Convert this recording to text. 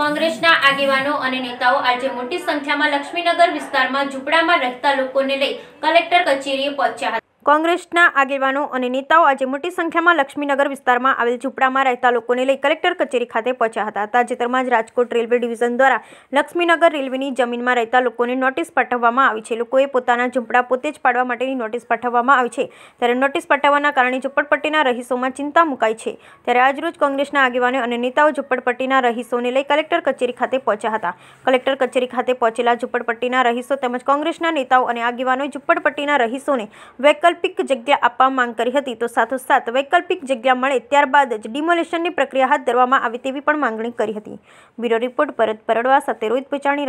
કોંગ્રેસના આગેવાનો અને નેતાઓ આજે મોટી સંખ્યામાં લક્ષ્મીનગર વિસ્તારમાં ઝૂંપડામાં રહેતા લોકોને લઈ કલેક્ટર કચેરીએ પહોંચ્યા હતા કોંગ્રેસના આગેવાનો અને નેતાઓ આજે મોટી સંખ્યામાં લક્ષ્મીનગર વિસ્તારમાં આવેલ ઝૂંપડામાં રહેતા લોકોને લઈ કલેક્ટર કચેરી ખાતે પહોંચ્યા હતા તાજેતરમાં જ રાજકોટ રેલવે ડિવિઝન દ્વારા લક્ષ્મીનગર રેલવેની જમીનમાં રહેતા લોકોને નોટિસ પાઠવવામાં આવી છે લોકોએ પોતાના ઝૂંપડા પોતે જ પાડવા માટેની નોટિસ પાઠવવામાં આવી છે ત્યારે નોટિસ પાઠવવાના કારણે ઝુંપડપટ્ટીના રહીશોમાં ચિંતા મુકાઈ છે ત્યારે આજરોજ કોંગ્રેસના આગેવાનો અને નેતાઓ ઝુંપડપટ્ટીના રહીશોને લઈ કલેક્ટર કચેરી ખાતે પહોંચ્યા હતા કલેક્ટર કચેરી ખાતે પહોંચેલા ઝુંપડપટ્ટીના રહીશો તેમજ કોંગ્રેસના નેતાઓ અને આગેવાનોએ ઝુંપડપટ્ટીના રહીશોને વૈકલ્પ વૈકલ્પિક જગ્યા આપવા માંગ કરી હતી તો સાથોસાથ વૈકલ્પિક જગ્યા મળે ત્યારબાદ જ ડિમોલેશનની પ્રક્રિયા હાથ ધરવામાં આવે તેવી પણ માંગણી કરી હતી બ્યુરો રિપોર્ટ ભરત પરડવા સાથે રોહિત પચાણી